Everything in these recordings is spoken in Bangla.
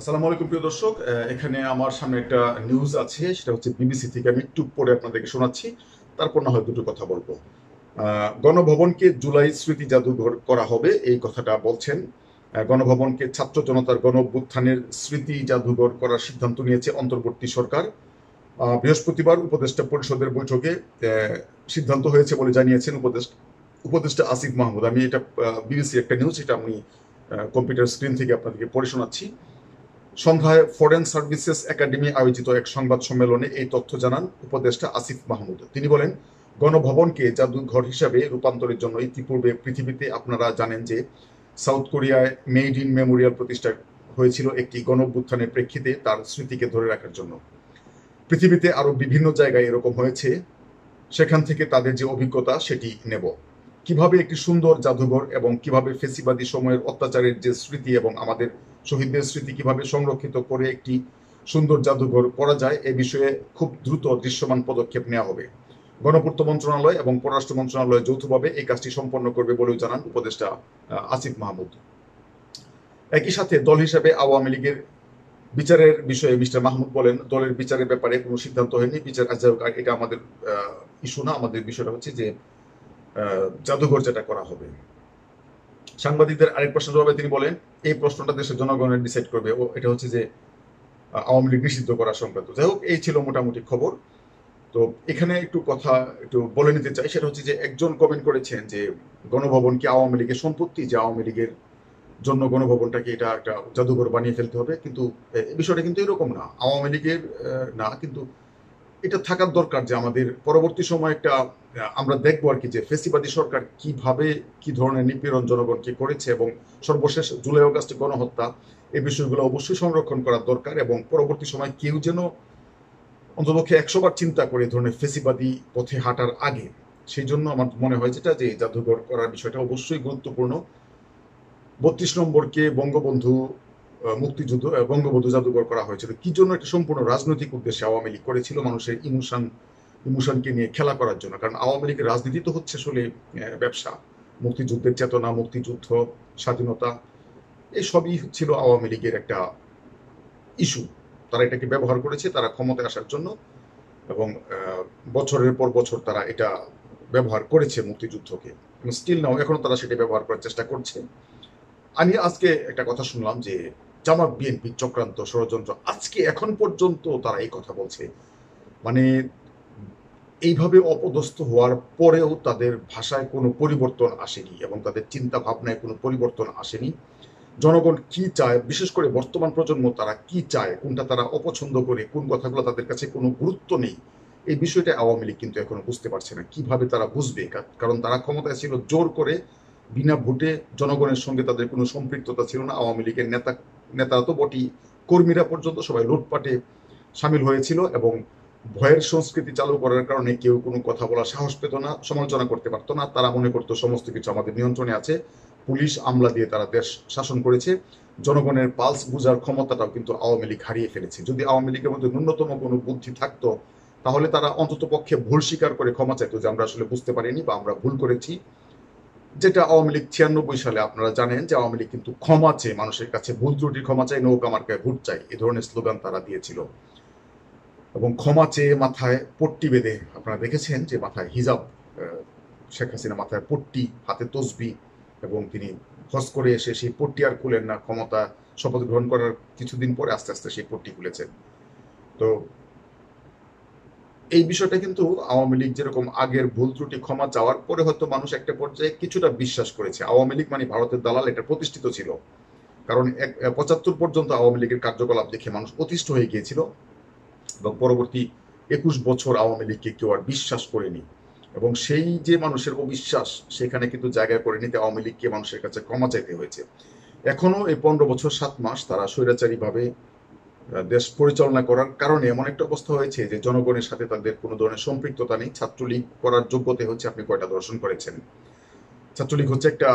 আসসালামু আলাইকুম প্রিয় দর্শক এখানে আমার সামনে একটা নিউজ আছে সেটা হচ্ছে বিবিসি থেকে আমি একটু পরে আপনাদেরকে শোনাচ্ছি তারপর না হয় দুটো কথা বলবো গণভবনকে জুলাই স্মৃতি জাদুঘর করা হবে এই কথাটা বলছেন গণভবনকে ছাত্র জনতার গণ স্মৃতি জাদুঘর করার সিদ্ধান্ত নিয়েছে অন্তর্বর্তী সরকার বৃহস্পতিবার উপদেষ্টা পরিষদের বৈঠকে সিদ্ধান্ত হয়েছে বলে জানিয়েছেন উপদেষ্টা উপদেষ্টা আসিফ মাহমুদ আমি এটা বিবিসি একটা নিউজ এটা আমি কম্পিউটার স্ক্রিন থেকে আপনাদেরকে পড়ে শোনাচ্ছি সন্ধ্যায় ফরেন সার্ভিসেস একাডেমি আয়োজিত এক সংবাদ সম্মেলনে এই তথ্য জানান উপদেষ্টা আসিফ মাহমুদ তিনি বলেন গণভবনকে জাদুঘর হিসাবে রূপান্তরের জন্য ইতিপূর্বে পৃথিবীতে আপনারা জানেন যে সাউথ কোরিয়ায় মেড ইন মেমোরিয়াল প্রতিষ্ঠা হয়েছিল একটি গণভ্যুত্থানের প্রেক্ষিতে তার স্মৃতিকে ধরে রাখার জন্য পৃথিবীতে আরও বিভিন্ন জায়গায় এরকম হয়েছে সেখান থেকে তাদের যে অভিজ্ঞতা সেটি নেব কিভাবে একটি সুন্দর জাদুঘর এবং কিভাবে ফেসিবাদী সময়ের অত্যাচারের যে স্মৃতি এবং আমাদের শহীদদের স্মৃতি কিভাবে সংরক্ষিত করে একটি সুন্দর জাদুঘর করা যায় এ বিষয়ে খুব দ্রুত দৃশ্যমান পদক্ষেপ নেওয়া হবে গণপূর্ত মন্ত্রণালয় এবং পররাষ্ট্র মন্ত্রণালয় যৌথভাবে এই কাজটি সম্পন্ন করবে বলেও জানান উপদেষ্টা আসিফ মাহমুদ একই সাথে দল হিসাবে আওয়ামী লীগের বিচারের বিষয়ে মিস্টার মাহমুদ বলেন দলের বিচারের ব্যাপারে কোনো সিদ্ধান্ত হয়নি বিচার এটা আমাদের ইস্যু না আমাদের বিষয়টা হচ্ছে যে জাদুঘর যেটা করা হবে সাংবাদিকদের আরেক প্রশ্ন জবাবে তিনি বলেন এই প্রশ্নটা দেশের জনগণের ডিসাইড করবে ও এটা হচ্ছে যে আওয়ামী লীগ নিষিদ্ধ করা সংক্রান্ত যাই হোক এই ছিল মোটামুটি খবর তো এখানে একটু কথা একটু বলে নিতে চাই সেটা হচ্ছে যে একজন কমেন্ট করেছেন যে গণভবন কি আওয়ামী লীগের সম্পত্তি যে আওয়ামী লীগের জন্য গণভবনটাকে এটা একটা জাদুঘর বানিয়ে ফেলতে হবে কিন্তু বিষয়টা কিন্তু এরকম না আওয়ামী লীগের না কিন্তু এটা থাকার দরকার যে আমাদের পরবর্তী সময় একটা আমরা দেখবো আর কি যে ফেসিবাদী সরকার কিভাবে কি ধরনের নিপীড়ন জনগণকে করেছে এবং সর্বশেষ জুলাই অগাস্টে গণহত্যা এই বিষয়গুলো অবশ্যই সংরক্ষণ করার দরকার এবং পরবর্তী সময় কেউ যেন অন্ততপক্ষে একশো বার চিন্তা করে ধরনের ফেসিবাদী পথে হাঁটার আগে সেই জন্য আমার মনে হয় যেটা যে জাদুঘর করার বিষয়টা অবশ্যই গুরুত্বপূর্ণ বত্রিশ নম্বরকে বঙ্গবন্ধু মুক্তিযুদ্ধ বঙ্গবন্ধু জাদুঘর করা হয়েছিল কি জন্য একটা সম্পূর্ণ রাজনৈতিক উদ্দেশ্যে আওয়ামী লীগ করেছিল মানুষের ইমোশন ইমোশনকে নিয়ে খেলা করার জন্য কারণ আওয়ামী লীগের রাজনীতি তো হচ্ছে আসলে ব্যবসা মুক্তিযুদ্ধের চেতনা মুক্তিযুদ্ধ স্বাধীনতা এসবই ছিল আওয়ামী লীগের একটা ইস্যু তারা এটাকে ব্যবহার করেছে তারা ক্ষমতায় আসার জন্য এবং বছরের পর বছর তারা এটা ব্যবহার করেছে মুক্তিযুদ্ধকে স্টিল নাও এখনো তারা সেটা ব্যবহার করার চেষ্টা করছে আমি আজকে একটা কথা শুনলাম যে জামাত বিএনপি চক্রান্ত ষড়যন্ত্র আজকে এখন পর্যন্ত তারা এই কথা বলছে মানে এইভাবে অপদস্থ হওয়ার পরেও তাদের ভাষায় কোনো পরিবর্তন আসেনি এবং তাদের চিন্তা ভাবনায় কোনো পরিবর্তন আসেনি জনগণ কি চায় বিশেষ করে বর্তমান প্রজন্ম তারা কি চায় কোনটা তারা অপছন্দ করে কোন কথাগুলো তাদের কাছে কোনো গুরুত্ব নেই এই বিষয়টা আওয়ামী লীগ কিন্তু এখনো বুঝতে পারছে না কিভাবে তারা বুঝবে কারণ তারা ক্ষমতায় ছিল জোর করে বিনা ভোটে জনগণের সঙ্গে তাদের কোনো সম্পৃক্ততা ছিল না আওয়ামী লীগের নেতা নেতারা তো বটি কর্মীরা পর্যন্ত সবাই লুটপাটে সামিল হয়েছিল এবং ভয়ের সংস্কৃতি চালু করার কারণে কেউ কোনো কথা বলার সাহস পেত না সমালোচনা করতে পারতো না তারা মনে করতো সমস্ত কিছু আমাদের নিয়ন্ত্রণে আছে পুলিশ আমলা দিয়ে তারা দেশ শাসন করেছে জনগণের পালস বুঝার ক্ষমতাটাও কিন্তু আওয়ামী লীগ হারিয়ে ফেলেছে যদি আওয়ামী লীগের মধ্যে ন্যূনতম কোনো বুদ্ধি থাকতো তাহলে তারা অন্তত পক্ষে ভুল স্বীকার করে ক্ষমা চাইতো যে আমরা আসলে বুঝতে পারিনি বা আমরা ভুল করেছি যেটা আওয়ামী লীগ ছিয়ানব্বই সালে আপনারা জানেন যে আওয়ামী লীগ কিন্তু ক্ষমা চেয়ে মানুষের কাছে ভুল ত্রুটি ক্ষমা চাই নৌকা মার্কায় ভোট চাই এ ধরনের স্লোগান তারা দিয়েছিল এবং ক্ষমা চেয়ে মাথায় পট্টি বেঁধে আপনারা দেখেছেন যে মাথায় হিজাব শেখ হাসিনা মাথায় পট্টি হাতে তসবি এবং তিনি হস করে এসে সেই পট্টি আর খুলেন না ক্ষমতা শপথ গ্রহণ করার কিছুদিন পরে আস্তে আস্তে সেই পট্টি খুলেছেন তো এই বিষয়টা কিন্তু আওয়ামী লীগ যেরকম আগের ভুল ত্রুটি ক্ষমা চাওয়ার পরে হয়তো মানুষ একটা পর্যায়ে কিছুটা বিশ্বাস করেছে আওয়ামী লীগ মানে ভারতের দালাল এটা প্রতিষ্ঠিত ছিল কারণ এক পঁচাত্তর পর্যন্ত আওয়ামী লীগের কার্যকলাপ দেখে মানুষ অতিষ্ঠ হয়ে গিয়েছিল এবং পরবর্তী একুশ বছর আওয়ামী লীগকে কেউ আর বিশ্বাস করেনি এবং সেই যে মানুষের অবিশ্বাস সেখানে কিন্তু জায়গা করে নিতে আওয়ামী লীগকে মানুষের কাছে ক্ষমা চাইতে হয়েছে এখনো এই পনেরো বছর সাত মাস তারা স্বৈরাচারীভাবে দেশ পরিচালনা করার কারণে এমন একটা অবস্থা হয়েছে যে জনগণের সাথে তাদের কোনো ধরনের সম্পৃক্ততা নেই ছাত্রলীগ করার যোগ্যতা হচ্ছে আপনি কয়টা দর্শন করেছেন ছাত্রলীগ হচ্ছে একটা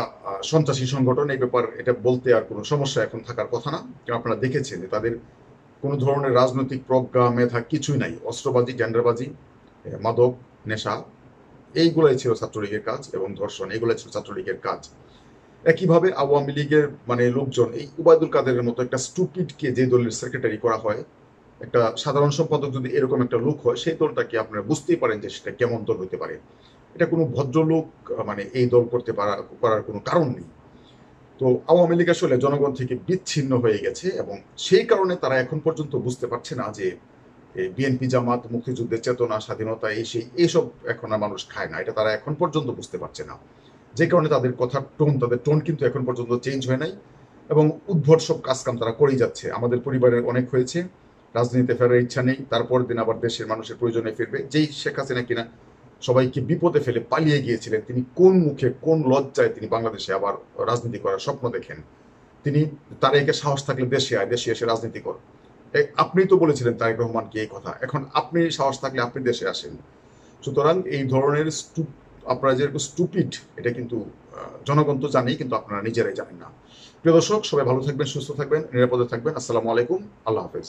সন্ত্রাসী সংগঠন এই ব্যাপার এটা বলতে আর কোনো সমস্যা এখন থাকার কথা না আপনারা দেখেছেন যে তাদের কোনো ধরনের রাজনৈতিক প্রজ্ঞা মেধা কিছুই নাই অস্ত্রবাজি টেন্ডারবাজি মাদক নেশা এইগুলাই ছিল ছাত্রলীগের কাজ এবং ধর্ষণ এগুলাই ছিল ছাত্রলীগের কাজ একইভাবে আওয়ামী লীগের মানে লোকজন এই উবায়দুল কাদেরের মতো একটা স্টুপিডকে যে দলের সেক্রেটারি করা হয় একটা সাধারণ সম্পাদক যদি এরকম একটা লোক হয় সেই দলটাকে আপনারা বুঝতেই পারেন যে সেটা কেমন দল হতে পারে এটা কোনো ভদ্রলোক মানে এই দল করতে পারা করার কোনো কারণ নেই তো আওয়ামী লীগ আসলে জনগণ থেকে বিচ্ছিন্ন হয়ে গেছে এবং সেই কারণে তারা এখন পর্যন্ত বুঝতে পারছে না যে বিএনপি জামাত মুক্তিযুদ্ধের চেতনা স্বাধীনতা এই সেই এইসব এখন আর মানুষ খায় না এটা তারা এখন পর্যন্ত বুঝতে পারছে না যে কারণে তাদের কথার টোন তাদের টোন কিন্তু এখন পর্যন্ত চেঞ্জ হয় নাই এবং উদ্ভট সব কাজকাম তারা করেই যাচ্ছে আমাদের পরিবারের অনেক হয়েছে রাজনীতিতে ফেরার ইচ্ছা নেই তারপর দিন আবার দেশের মানুষের প্রয়োজনে ফিরবে যেই শেখ হাসিনা কিনা সবাইকে বিপদে ফেলে পালিয়ে গিয়েছিলেন তিনি কোন মুখে কোন লজ্জায় তিনি বাংলাদেশে আবার রাজনীতি করার স্বপ্ন দেখেন তিনি তার একে সাহস থাকলে দেশে আয় দেশে এসে রাজনীতি কর আপনি তো বলেছিলেন তারেক রহমানকে এই কথা এখন আপনি সাহস থাকলে আপনি দেশে আসেন সুতরাং এই ধরনের স্টুপ আপনারা যেরকম স্টুপিড এটা কিন্তু জনগণ তো জানেই কিন্তু আপনারা নিজেরাই জানেন না প্রিয় দর্শক সবাই ভালো থাকবেন সুস্থ থাকবেন নিরাপদে থাকবেন আসসালামু আলাইকুম আল্লাহ হাফেজ